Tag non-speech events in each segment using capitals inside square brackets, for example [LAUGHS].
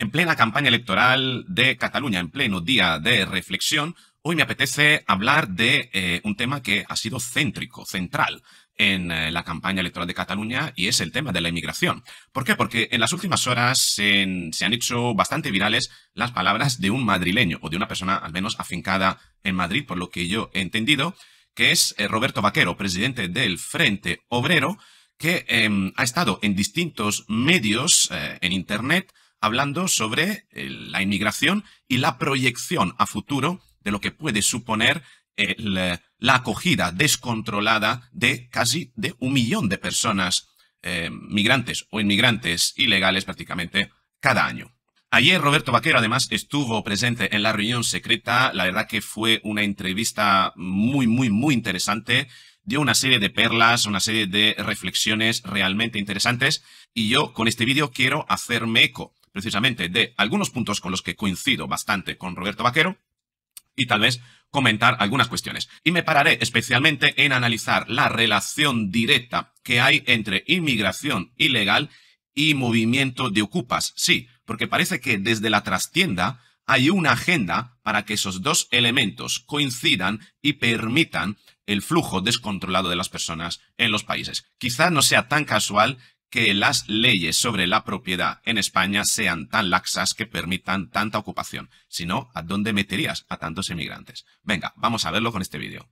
En plena campaña electoral de Cataluña, en pleno día de reflexión, hoy me apetece hablar de eh, un tema que ha sido céntrico, central en eh, la campaña electoral de Cataluña y es el tema de la inmigración. ¿Por qué? Porque en las últimas horas se han hecho bastante virales las palabras de un madrileño o de una persona al menos afincada en Madrid, por lo que yo he entendido, que es eh, Roberto Vaquero, presidente del Frente Obrero, que em, ha estado en distintos medios en Internet hablando sobre eh, la inmigración y la proyección a futuro de lo que puede suponer eh, la, acogida descontrolada de casi de un millón de personas eh, migrantes o inmigrantes ilegales prácticamente cada año. Ayer Roberto Vaquero además estuvo presente en la reunión secreta. La verdad que fue una entrevista muy, muy, muy interesante. Dio una serie de perlas, una serie de reflexiones realmente interesantes. Y yo con este vídeo quiero hacerme eco precisamente de algunos puntos con los que coincido bastante con Roberto Vaquero y tal vez comentar algunas cuestiones. Y me pararé especialmente en analizar la relación directa que hay entre inmigración ilegal y movimiento de ocupas. Sí, porque parece que desde la trastienda hay una agenda para que esos dos elementos coincidan y permitan el flujo descontrolado de las personas en los países. Quizá no sea tan casual que las leyes sobre la propiedad en España sean tan laxas que permitan tanta ocupación. Si no, ¿a dónde meterías a tantos emigrantes? Venga, vamos a verlo con este vídeo.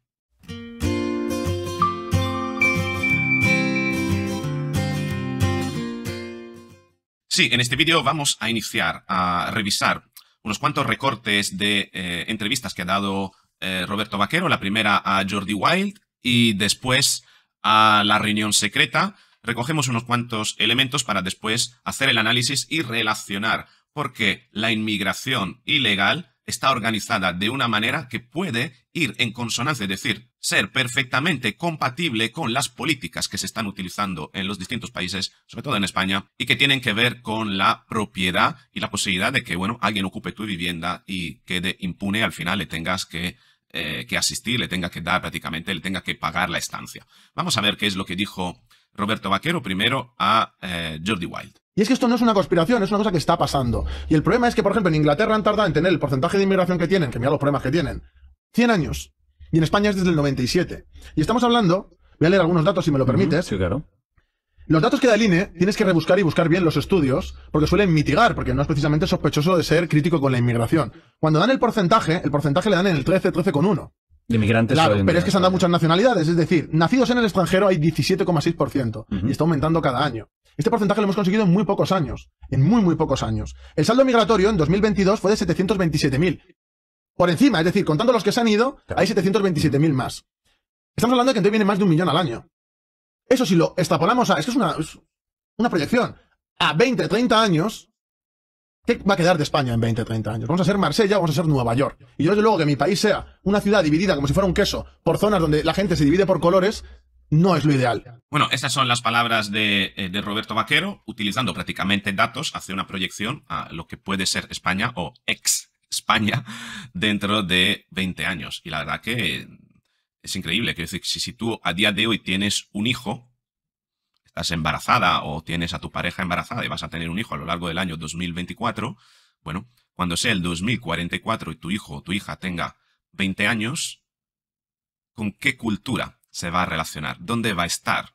Sí, en este vídeo vamos a iniciar a revisar unos cuantos recortes de eh, entrevistas que ha dado eh, Roberto Vaquero, la primera a Jordi Wild y después a la reunión secreta, recogemos unos cuantos elementos para después hacer el análisis y relacionar, porque la inmigración ilegal está organizada de una manera que puede ir en consonancia, es decir, ser perfectamente compatible con las políticas que se están utilizando en los distintos países, sobre todo en España, y que tienen que ver con la propiedad y la posibilidad de que, bueno, alguien ocupe tu vivienda y quede impune, al final le tengas que, eh, que asistir, le tenga que dar prácticamente, le tenga que pagar la estancia. Vamos a ver qué es lo que dijo Roberto Vaquero primero a eh, Jordi Wild. Y es que esto no es una conspiración, es una cosa que está pasando. Y el problema es que, por ejemplo, en Inglaterra han tardado en tener el porcentaje de inmigración que tienen, que mira los problemas que tienen, 100 años. Y en España es desde el 97. Y estamos hablando, voy a leer algunos datos si me lo permites. Sí, claro. Los datos que da el INE tienes que rebuscar y buscar bien los estudios, porque suelen mitigar, porque no es precisamente sospechoso de ser crítico con la inmigración. Cuando dan el porcentaje, el porcentaje le dan en el 13, 13,1. De migrantes. Claro, pero es que se han dado muchas nacionalidades. Es decir, nacidos en el extranjero hay 17,6% y está aumentando cada año. Este porcentaje lo hemos conseguido en muy pocos años. En muy, muy pocos años. El saldo migratorio en 2022 fue de 727.000. Por encima, es decir, contando los que se han ido, hay 727.000 más. Estamos hablando de que entonces viene más de un millón al año. Eso si lo extrapolamos a... Es es una, es una proyección. A 20, 30 años, ¿Qué va a quedar de España en 20, 30 años? Vamos a ser Marsella, vamos a ser Nueva York. Y yo desde luego que mi país sea una ciudad dividida como si fuera un queso, por zonas donde la gente se divide por colores, no es lo ideal. Bueno, esas son las palabras de, eh, Roberto Vaquero, utilizando prácticamente datos, hace una proyección a lo que puede ser España o ex España [LAUGHS] dentro de 20 años. Y la verdad que es increíble. que si, si tú a día de hoy tienes un hijo, estás embarazada o tienes a tu pareja embarazada y vas a tener un hijo a lo largo del año 2024, bueno, cuando sea el 2044 y tu hijo o tu hija tenga 20 años, ¿con qué cultura se va a relacionar? ¿Dónde va a estar?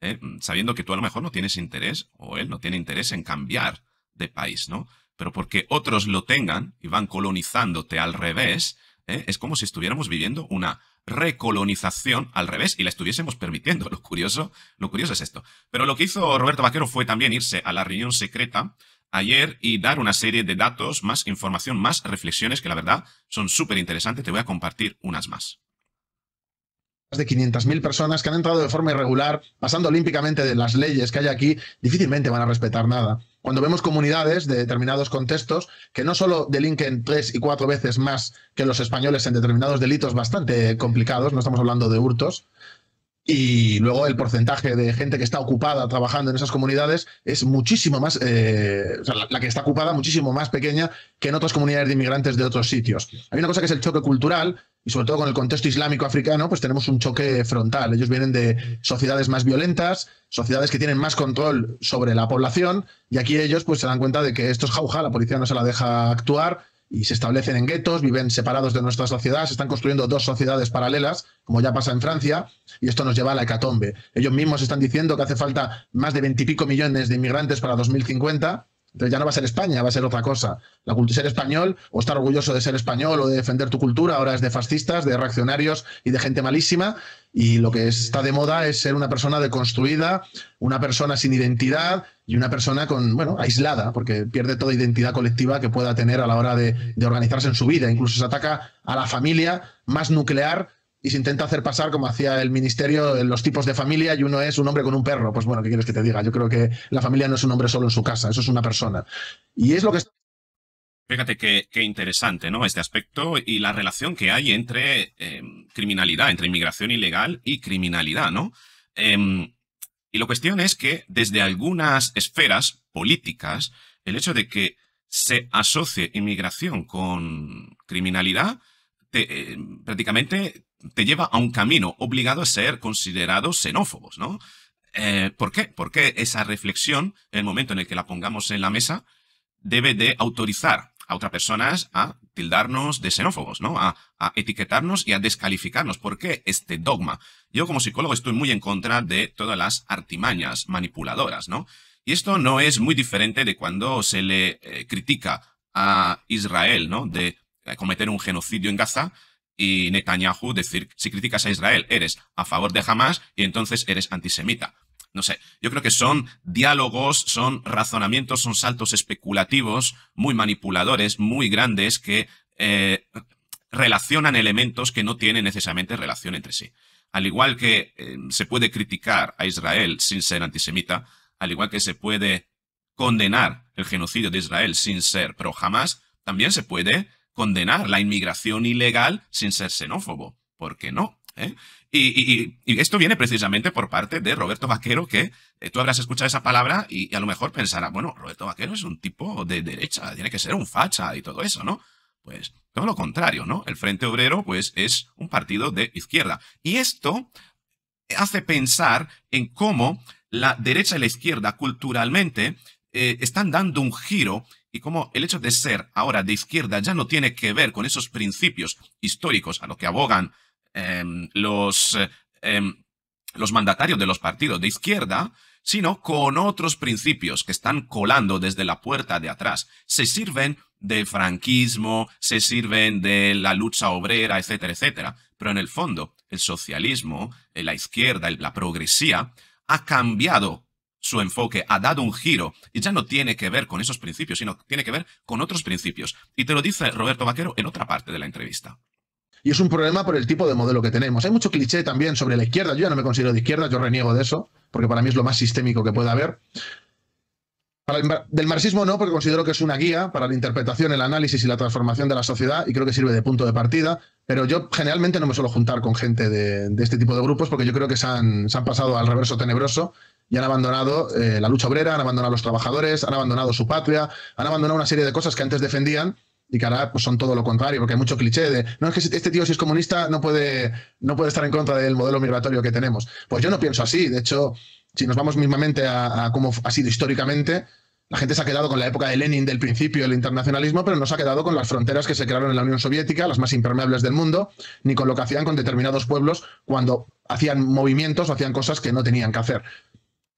¿Eh? Sabiendo que tú a lo mejor no tienes interés o él no tiene interés en cambiar de país, ¿no? Pero porque otros lo tengan y van colonizándote al revés, ¿eh? es como si estuviéramos viviendo una recolonización al revés y la estuviésemos permitiendo. [LAUGHS] Lo curioso, lo curioso es esto. Pero lo que hizo Roberto Vaquero fue también irse a la reunión secreta ayer y dar una serie de datos, más información, más reflexiones que la verdad son súper interesantes. Te voy a compartir unas más de 500.000 personas que han entrado de forma irregular, pasando olímpicamente de las leyes que hay aquí, difícilmente van a respetar nada cuando vemos comunidades de determinados contextos que no solo delinquen tres y cuatro veces más que los españoles en determinados delitos bastante complicados, no estamos hablando de hurtos, y luego el porcentaje de gente que está ocupada trabajando en esas comunidades es muchísimo más, eh, o sea, la, que está ocupada muchísimo más pequeña que en otras comunidades de inmigrantes de otros sitios. Hay una cosa que es el choque cultural, y sobre todo con el contexto islámico africano, pues tenemos un choque frontal. Ellos vienen de sociedades más violentas, sociedades que tienen más control sobre la población, y aquí ellos pues se dan cuenta de que esto es jauja, la policía no se la deja actuar y se establecen en guetos, viven separados de nuestra sociedad, se están construyendo dos sociedades paralelas, como ya pasa en Francia, y esto nos lleva a la hecatombe. Ellos mismos están diciendo que hace falta más de veintipico millones de inmigrantes para 2050 entonces ya no va a ser España, va a ser otra cosa. La cultura ser español o estar orgulloso de ser español o de defender tu cultura ahora es de fascistas, de reaccionarios y de gente malísima. Y lo que está de moda es ser una persona deconstruida, una persona sin identidad y una persona con, bueno, aislada, porque pierde toda identidad colectiva que pueda tener a la hora de, de organizarse en su vida. Incluso se ataca a la familia más nuclear y se intenta hacer pasar, como hacía el ministerio, los tipos de familia y uno es un hombre con un perro. Pues bueno, ¿qué quieres que te diga? Yo creo que la familia no es un hombre solo en su casa, eso es una persona. Y es lo que... Fíjate qué, interesante, ¿no? Este aspecto y la relación que hay entre em, criminalidad, entre inmigración ilegal y criminalidad, ¿no? Em, y la cuestión es que desde algunas esferas políticas, el hecho de que se asocie inmigración con criminalidad, em, prácticamente te lleva a un camino obligado a ser considerados xenófobos, ¿no? Eh, ¿Por qué? Porque esa reflexión, el momento en el que la pongamos en la mesa, debe de autorizar a otras personas a tildarnos de xenófobos, ¿no? A, etiquetarnos y a descalificarnos. ¿Por qué este dogma? Yo como psicólogo estoy muy en contra de todas las artimañas manipuladoras, ¿no? Y esto no es muy diferente de cuando se le eh, critica a Israel, ¿no? De eh, cometer un genocidio en Gaza y Netanyahu decir, si criticas a Israel, eres a favor de Hamas y entonces eres antisemita. No sé, yo creo que son diálogos, son razonamientos, son saltos especulativos muy manipuladores, muy grandes, que eh, relacionan elementos que no tienen necesariamente relación entre sí. Al igual que eh, se puede criticar a Israel sin ser antisemita, al igual que se puede condenar el genocidio de Israel sin ser pro Hamas, también se puede condenar la inmigración ilegal sin ser xenófobo. ¿Por qué no? ¿Eh? Y, esto viene precisamente por parte de Roberto Vaquero, que eh, tú habrás escuchado esa palabra y, a lo mejor pensarás, bueno, Roberto Vaquero es un tipo de derecha, tiene que ser un facha y todo eso, ¿no? Pues todo lo contrario, ¿no? El Frente Obrero, pues, es un partido de izquierda. Y esto hace pensar en cómo la derecha y la izquierda culturalmente eh, están dando un giro y como el hecho de ser ahora de izquierda ya no tiene que ver con esos principios históricos a los que abogan em, los, em, los mandatarios de los partidos de izquierda, sino con otros principios que están colando desde la puerta de atrás. Se sirven del franquismo, se sirven de la lucha obrera, etcétera, etcétera. Pero en el fondo, el socialismo, la izquierda, la progresía, ha cambiado su enfoque ha dado un giro y ya no tiene que ver con esos principios, sino tiene que ver con otros principios. Y te lo dice Roberto Vaquero en otra parte de la entrevista. Y es un problema por el tipo de modelo que tenemos. Hay mucho cliché también sobre la izquierda. Yo ya no me considero de izquierda, yo reniego de eso, porque para mí es lo más sistémico que puede haber. Para el, del marxismo no, porque considero que es una guía para la interpretación, el análisis y la transformación de la sociedad y creo que sirve de punto de partida. Pero yo generalmente no me suelo juntar con gente de, este tipo de grupos porque yo creo que se han pasado al reverso tenebroso y han abandonado eh, la lucha obrera, han abandonado los trabajadores, han abandonado su patria, han abandonado una serie de cosas que antes defendían y que ahora pues, son todo lo contrario, porque hay mucho cliché de, no es que este tío si es comunista no puede, no puede estar en contra del modelo migratorio que tenemos. Pues yo no pienso así, de hecho, si nos vamos mismamente a, a cómo ha sido históricamente, la gente se ha quedado con la época de Lenin del principio del internacionalismo, pero no se ha quedado con las fronteras que se crearon en la Unión Soviética, las más impermeables del mundo, ni con lo que hacían con determinados pueblos cuando hacían movimientos o hacían cosas que no tenían que hacer.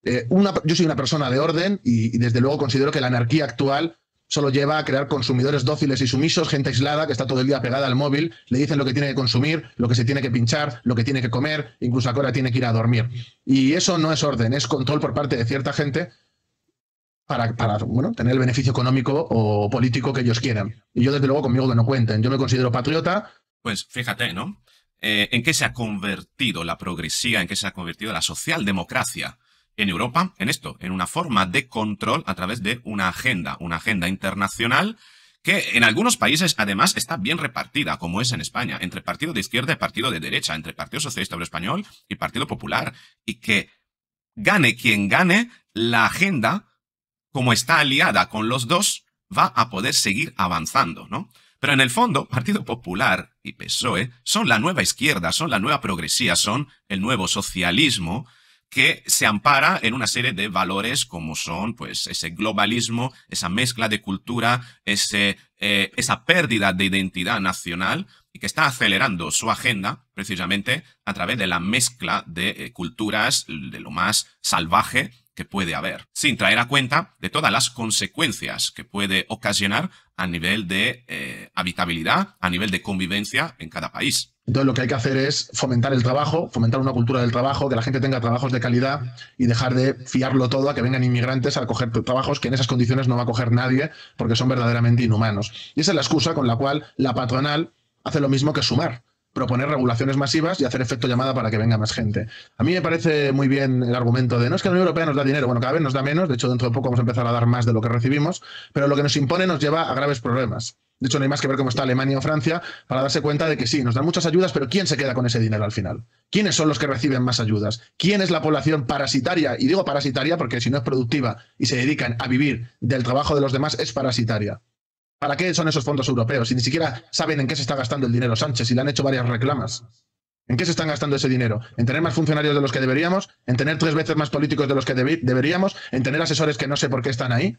Eh, yo soy una persona de orden y, desde luego considero que la anarquía actual solo lleva a crear consumidores dóciles y sumisos, gente aislada que está todo el día pegada al móvil, le dicen lo que tiene que consumir, lo que se tiene que pinchar, lo que tiene que comer, incluso a tiene que ir a dormir. Y eso no es orden, es control por parte de cierta gente para, para bueno, tener el beneficio económico o político que ellos quieran. Y yo desde luego conmigo que no cuenten, yo me considero patriota. Pues fíjate, ¿no? Eh, ¿En qué se ha convertido la progresía? ¿En qué se ha convertido la socialdemocracia? en Europa en esto, en una forma de control a través de una agenda, una agenda internacional que en algunos países además está bien repartida, como es en España, entre partido de izquierda y partido de derecha, entre Partido Socialista Obrero Español y Partido Popular, y que gane quien gane, la agenda, como está aliada con los dos, va a poder seguir avanzando, ¿no? Pero en el fondo, Partido Popular y PSOE son la nueva izquierda, son la nueva progresía, son el nuevo socialismo, que se ampara en una serie de valores como son pues ese globalismo, esa mezcla de cultura, ese, eh, esa pérdida de identidad nacional y que está acelerando su agenda precisamente a través de la mezcla de eh, culturas de lo más salvaje que puede haber, sin traer a cuenta de todas las consecuencias que puede ocasionar a nivel de eh, habitabilidad, a nivel de convivencia en cada país. Entonces lo que hay que hacer es fomentar el trabajo, fomentar una cultura del trabajo, que la gente tenga trabajos de calidad y dejar de fiarlo todo a que vengan inmigrantes a coger trabajos que en esas condiciones no va a coger nadie porque son verdaderamente inhumanos. Y esa es la excusa con la cual la patronal hace lo mismo que sumar proponer regulaciones masivas y hacer efecto llamada para que venga más gente. A mí me parece muy bien el argumento de no es que la Unión Europea nos da dinero, bueno, cada vez nos da menos, de hecho dentro de poco vamos a empezar a dar más de lo que recibimos, pero lo que nos impone nos lleva a graves problemas. De hecho, no hay más que ver cómo está Alemania o Francia para darse cuenta de que sí, nos dan muchas ayudas, pero ¿quién se queda con ese dinero al final? ¿Quiénes son los que reciben más ayudas? ¿Quién es la población parasitaria? Y digo parasitaria porque si no es productiva y se dedican a vivir del trabajo de los demás, es parasitaria. ¿Para qué son esos fondos europeos? Si ni siquiera saben en qué se está gastando el dinero Sánchez y le han hecho varias reclamas. ¿En qué se están gastando ese dinero? ¿En tener más funcionarios de los que deberíamos? ¿En tener tres veces más políticos de los que deberíamos? ¿En tener asesores que no sé por qué están ahí?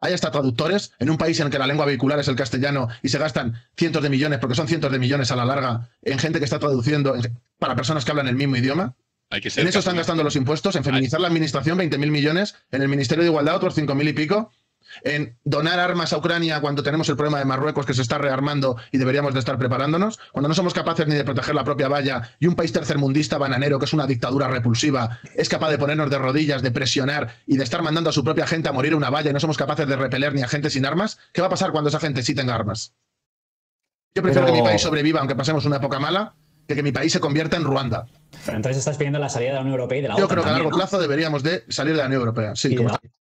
Hay hasta traductores en un país en el que la lengua vehicular es el castellano y se gastan cientos de millones, porque son cientos de millones a la larga, en gente que está traduciendo para personas que hablan el mismo idioma. en eso están gastando los impuestos, en feminizar la administración 20.000 millones, en el Ministerio de Igualdad otros 5.000 y pico, en donar armas a Ucrania cuando tenemos el problema de Marruecos que se está rearmando y deberíamos de estar preparándonos, cuando no somos capaces ni de proteger la propia valla y un país tercermundista bananero que es una dictadura repulsiva es capaz de ponernos de rodillas, de presionar y de estar mandando a su propia gente a morir en una valla y no somos capaces de repeler ni a gente sin armas, ¿qué va a pasar cuando esa gente sí tenga armas? Yo prefiero que mi país sobreviva aunque pasemos una época mala que que mi país se convierta en Ruanda. Pero entonces estás pidiendo la salida de la Unión Europea y de la Yo creo que a largo plazo deberíamos de salir de la Unión Europea. Sí, como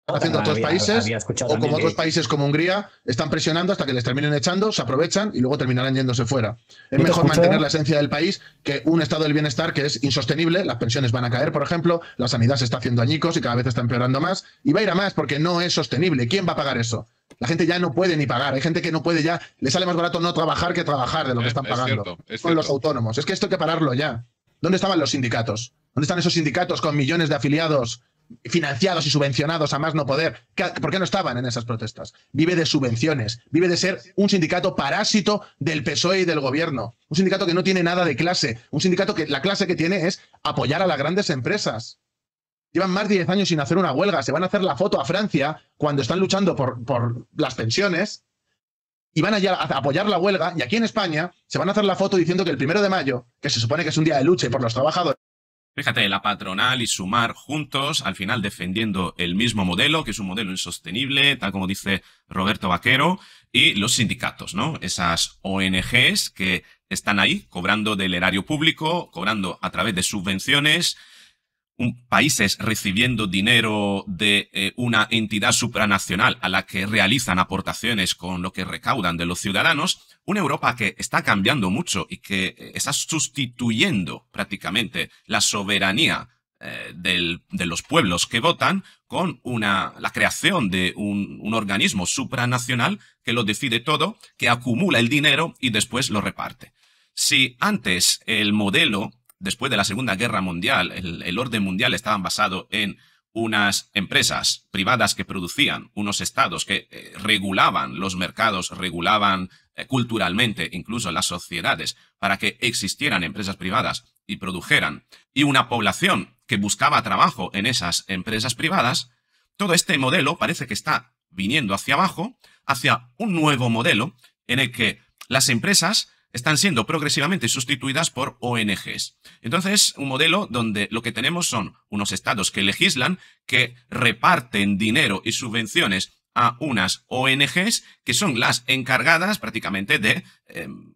haciendo otros países, o como otros países como Hungría, están presionando hasta que les terminen echando, se aprovechan y luego terminarán yéndose fuera. Es mejor mantener la esencia del país que un estado del bienestar que es insostenible, las pensiones van a caer, por ejemplo, la sanidad se está haciendo añicos y cada vez está empeorando más, y va a ir a más porque no es sostenible. ¿Quién va a pagar eso? La gente ya no puede ni pagar. Hay gente que no puede ya, le sale más barato no trabajar que trabajar de lo que están pagando. son los autónomos. Es que esto hay que pararlo ya. ¿Dónde estaban los sindicatos? ¿Dónde están esos sindicatos con millones de afiliados financiados y subvencionados a más no poder. ¿Por qué no estaban en esas protestas? Vive de subvenciones, vive de ser un sindicato parásito del PSOE y del gobierno, un sindicato que no tiene nada de clase, un sindicato que la clase que tiene es apoyar a las grandes empresas. Llevan más de 10 años sin hacer una huelga, se van a hacer la foto a Francia cuando están luchando por, por las pensiones y van a apoyar la huelga y aquí en España se van a hacer la foto diciendo que el primero de mayo, que se supone que es un día de lucha y por los trabajadores, Fíjate, la patronal y sumar juntos, al final defendiendo el mismo modelo, que es un modelo insostenible, tal como dice Roberto Vaquero, y los sindicatos, ¿no? Esas ONGs que están ahí cobrando del erario público, cobrando a través de subvenciones países recibiendo dinero de eh, una entidad supranacional a la que realizan aportaciones con lo que recaudan de los ciudadanos, una Europa que está cambiando mucho y que eh, está sustituyendo prácticamente la soberanía eh, de los pueblos que votan con una, la creación de un organismo supranacional que lo decide todo, que acumula el dinero y después lo reparte. Si antes el modelo después de la Segunda Guerra Mundial, el, orden mundial estaba basado en unas empresas privadas que producían, unos estados que eh, regulaban los mercados, regulaban eh, culturalmente incluso las sociedades para que existieran empresas privadas y produjeran, y una población que buscaba trabajo en esas empresas privadas, todo este modelo parece que está viniendo hacia abajo, hacia un nuevo modelo en el que las empresas están siendo progresivamente sustituidas por ONGs. Entonces, un modelo donde lo que tenemos son unos estados que legislan, que reparten dinero y subvenciones a unas ONGs que son las encargadas prácticamente de em,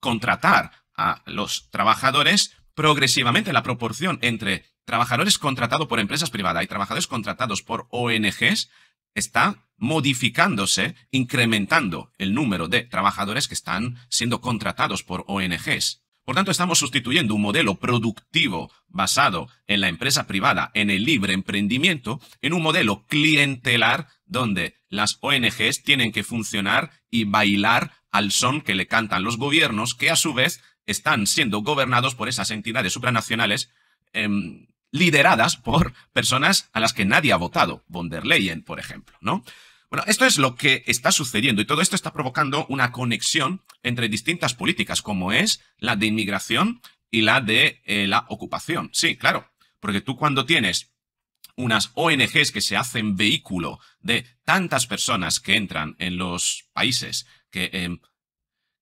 contratar a los trabajadores progresivamente la proporción entre trabajadores contratados por empresas privadas y trabajadores contratados por ONGs está modificándose, incrementando el número de trabajadores que están siendo contratados por ONGs. Por tanto, estamos sustituyendo un modelo productivo basado en la empresa privada, en el libre emprendimiento, en un modelo clientelar donde las ONGs tienen que funcionar y bailar al son que le cantan los gobiernos, que a su vez están siendo gobernados por esas entidades supranacionales em, lideradas por personas a las que nadie ha votado, von der Leyen, por ejemplo, ¿no? Bueno, esto es lo que está sucediendo y todo esto está provocando una conexión entre distintas políticas, como es la de inmigración y la de eh, la ocupación. Sí, claro, porque tú cuando tienes unas ONGs que se hacen vehículo de tantas personas que entran en los países que em,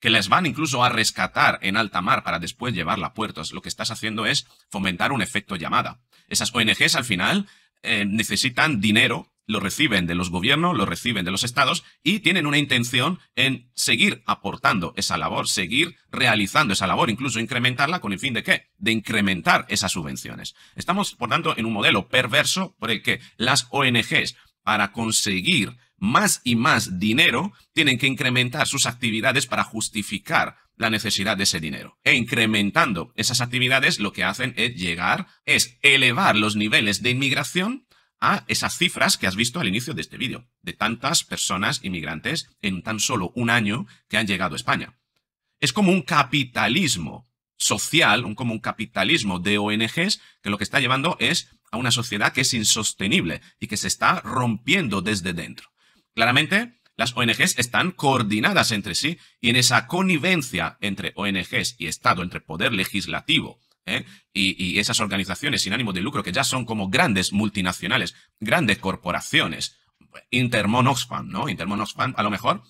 que las van incluso a rescatar en alta mar para después llevarla a puertos, lo que estás haciendo es fomentar un efecto llamada. Esas ONGs al final eh, necesitan dinero, lo reciben de los gobiernos, lo reciben de los estados y tienen una intención en seguir aportando esa labor, seguir realizando esa labor, incluso incrementarla con el fin de qué? De incrementar esas subvenciones. Estamos, por tanto, en un modelo perverso por el que las ONGs para conseguir más y más dinero, tienen que incrementar sus actividades para justificar la necesidad de ese dinero. E incrementando esas actividades, lo que hacen es llegar, es elevar los niveles de inmigración a esas cifras que has visto al inicio de este vídeo, de tantas personas inmigrantes en tan solo un año que han llegado a España. Es como un capitalismo social, un, como un capitalismo de ONGs, que lo que está llevando es a una sociedad que es insostenible y que se está rompiendo desde dentro. Claramente, las ONGs están coordinadas entre sí y en esa connivencia entre ONGs y Estado, entre poder legislativo ¿eh? y, esas organizaciones sin ánimo de lucro que ya son como grandes multinacionales, grandes corporaciones, Intermon ¿no? Intermon a lo mejor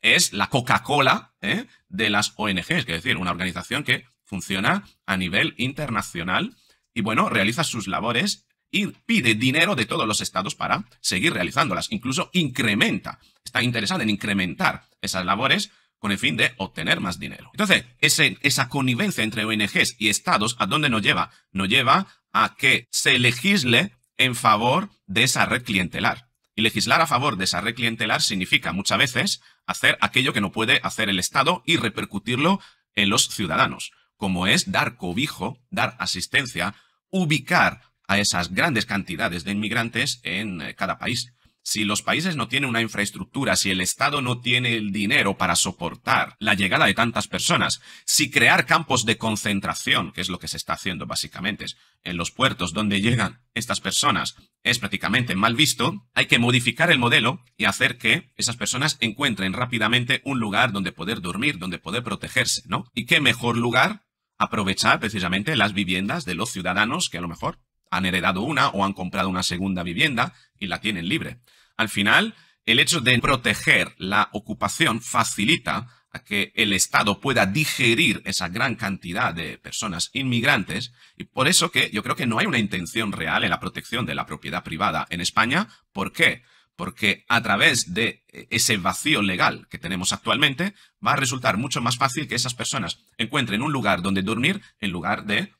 es la Coca-Cola ¿eh? de las ONGs, es decir, una organización que funciona a nivel internacional y bueno, realiza sus labores y pide dinero de todos los estados para seguir realizándolas. Incluso incrementa, está interesada en incrementar esas labores con el fin de obtener más dinero. Entonces, esa connivencia entre ONGs y estados, ¿a dónde nos lleva? Nos lleva a que se legisle en favor de esa red clientelar. Y legislar a favor de esa red clientelar significa muchas veces hacer aquello que no puede hacer el Estado y repercutirlo en los ciudadanos, como es dar cobijo, dar asistencia, ubicar a esas grandes cantidades de inmigrantes en eh, cada país. Si los países no tienen una infraestructura, si el Estado no tiene el dinero para soportar la llegada de tantas personas, si crear campos de concentración, que es lo que se está haciendo básicamente, en los puertos donde llegan estas personas es prácticamente mal visto, hay que modificar el modelo y hacer que esas personas encuentren rápidamente un lugar donde poder dormir, donde poder protegerse, ¿no? ¿Y qué mejor lugar? Aprovechar precisamente las viviendas de los ciudadanos que a lo mejor han heredado una o han comprado una segunda vivienda y la tienen libre. Al final, el hecho de proteger la ocupación facilita a que el Estado pueda digerir esa gran cantidad de personas inmigrantes y por eso que yo creo que no hay una intención real en la protección de la propiedad privada en España. ¿Por qué? Porque a través de ese vacío legal que tenemos actualmente va a resultar mucho más fácil que esas personas encuentren un lugar donde dormir en lugar de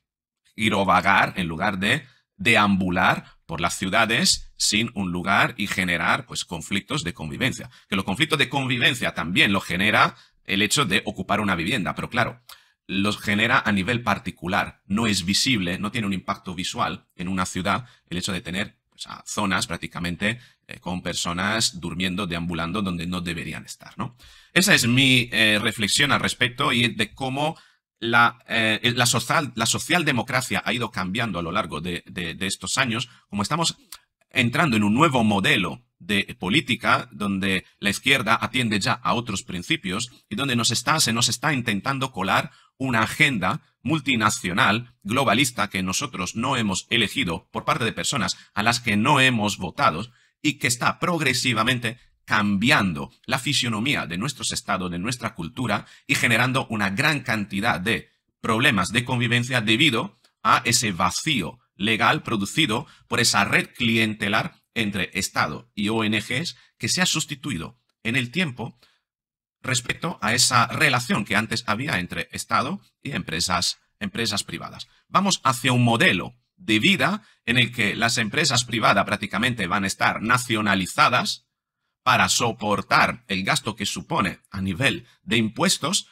ir o vagar, en lugar de deambular por las ciudades sin un lugar y generar pues conflictos de convivencia. Que los conflictos de convivencia también los genera el hecho de ocupar una vivienda, pero claro, los genera a nivel particular, no es visible, no tiene un impacto visual en una ciudad el hecho de tener pues, zonas prácticamente eh, con personas durmiendo, deambulando donde no deberían estar, ¿no? Esa es mi eh, reflexión al respecto y de cómo la, eh, la, social, la, socialdemocracia ha ido cambiando a lo largo de, estos años, como estamos entrando en un nuevo modelo de política donde la izquierda atiende ya a otros principios y donde nos está, se nos está intentando colar una agenda multinacional, globalista, que nosotros no hemos elegido por parte de personas a las que no hemos votado y que está progresivamente cambiando la fisionomía de nuestros estados, de nuestra cultura y generando una gran cantidad de problemas de convivencia debido a ese vacío legal producido por esa red clientelar entre Estado y ONGs que se ha sustituido en el tiempo respecto a esa relación que antes había entre Estado y empresas, empresas privadas. Vamos hacia un modelo de vida en el que las empresas privadas prácticamente van a estar nacionalizadas para soportar el gasto que supone a nivel de impuestos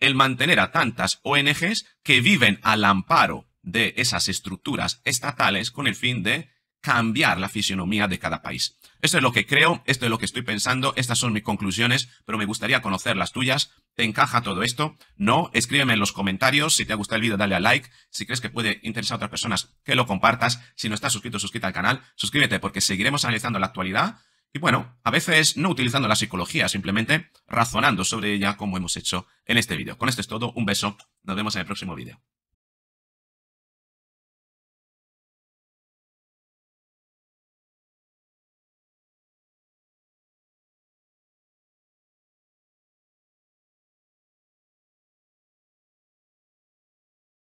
el mantener a tantas ONGs que viven al amparo de esas estructuras estatales con el fin de cambiar la fisionomía de cada país. Esto es lo que creo, esto es lo que estoy pensando, estas son mis conclusiones, pero me gustaría conocer las tuyas. ¿Te encaja todo esto? No, escríbeme en los comentarios. Si te ha gustado el vídeo, dale a like. Si crees que puede interesar a otras personas, que lo compartas. Si no estás suscrito, suscríbete al canal. Suscríbete porque seguiremos analizando la actualidad y bueno, a veces no utilizando la psicología, simplemente razonando sobre ella como hemos hecho en este vídeo. Con esto es todo, un beso, nos vemos en el próximo vídeo.